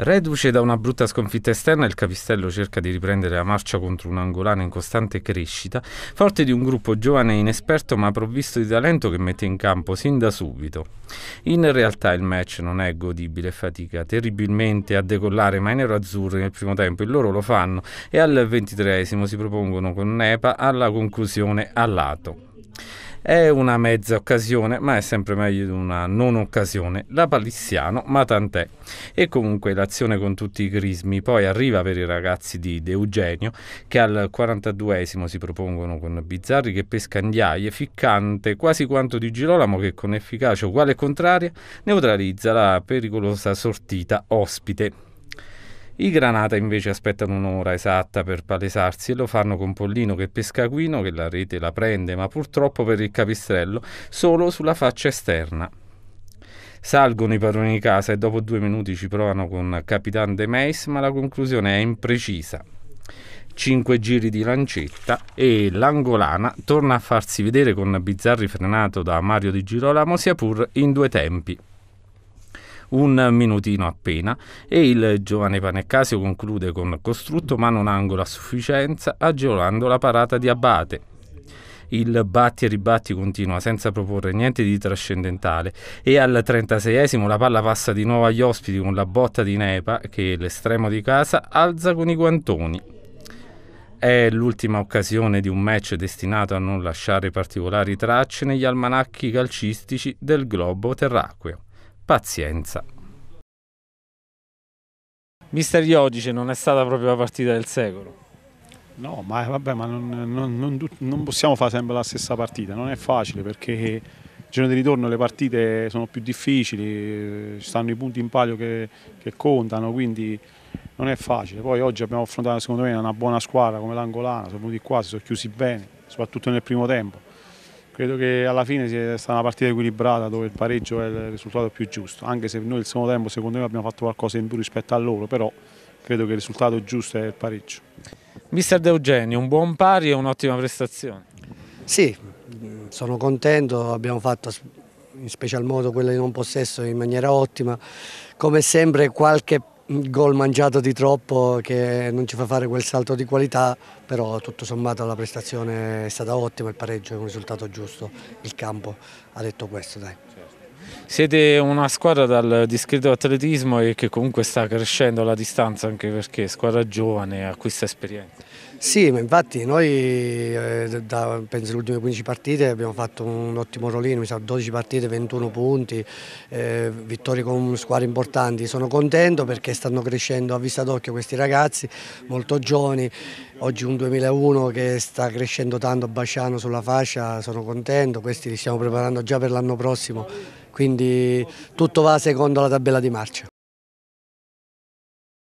Reduce da una brutta sconfitta esterna, il capistello cerca di riprendere la marcia contro un angolano in costante crescita, forte di un gruppo giovane e inesperto ma provvisto di talento che mette in campo sin da subito. In realtà il match non è godibile, fatica terribilmente a decollare, ma i nero-azzurri nel primo tempo il loro lo fanno e al ventitreesimo si propongono con Nepa alla conclusione a lato. È una mezza occasione, ma è sempre meglio di una non occasione. La Palissiano, ma tant'è. E comunque l'azione con tutti i crismi poi arriva per i ragazzi di De Eugenio, che al 42esimo si propongono con Bizzarri che pesca indiaie, ficcante quasi quanto di Girolamo che con efficacia uguale e contraria neutralizza la pericolosa sortita ospite. I Granata invece aspettano un'ora esatta per palesarsi e lo fanno con Pollino che pesca Guino che la rete la prende, ma purtroppo per il capistrello solo sulla faccia esterna. Salgono i padroni di casa e dopo due minuti ci provano con Capitan De Meis, ma la conclusione è imprecisa. Cinque giri di lancetta e l'angolana torna a farsi vedere con bizzarri frenato da Mario di Girolamo, sia pur in due tempi un minutino appena e il giovane Panecasio conclude con costrutto ma non angolo a sufficienza agevolando la parata di Abate. Il batti e ribatti continua senza proporre niente di trascendentale e al 36esimo la palla passa di nuovo agli ospiti con la botta di Nepa che l'estremo di casa alza con i guantoni. È l'ultima occasione di un match destinato a non lasciare particolari tracce negli almanacchi calcistici del globo terracqueo pazienza. Mister Iodice non è stata proprio la partita del secolo. No, ma, vabbè, ma non, non, non, non, possiamo fare sempre la stessa partita, non è facile perché il giorno di ritorno le partite sono più difficili, eh, ci stanno i punti in palio che, che contano, quindi non è facile. Poi oggi abbiamo affrontato secondo me una buona squadra come l'Angolana, sono venuti qua, si sono chiusi bene, soprattutto nel primo tempo Credo che alla fine sia stata una partita equilibrata dove il pareggio è il risultato più giusto, anche se noi il secondo tempo secondo me abbiamo fatto qualcosa in più rispetto a loro, però credo che il risultato giusto è il pareggio. Mister De Eugenio, un buon pari e un'ottima prestazione. Sì, sono contento, abbiamo fatto in special modo quella di non possesso in maniera ottima, come sempre qualche gol mangiato di troppo che non ci fa fare quel salto di qualità, però tutto sommato la prestazione è stata ottima, il pareggio è un risultato giusto, il campo ha detto questo. Dai. Siete una squadra dal discreto atletismo e che comunque sta crescendo la distanza anche perché squadra giovane acquista esperienza. Sì, ma infatti noi eh, da, penso le ultime 15 partite abbiamo fatto un ottimo rolino, mi sa 12 partite, 21 punti, eh, vittorie con squadre importanti. Sono contento perché stanno crescendo a vista d'occhio questi ragazzi, molto giovani. Oggi un 2001 che sta crescendo tanto, Basciano sulla fascia, sono contento. Questi li stiamo preparando già per l'anno prossimo, quindi tutto va secondo la tabella di marcia.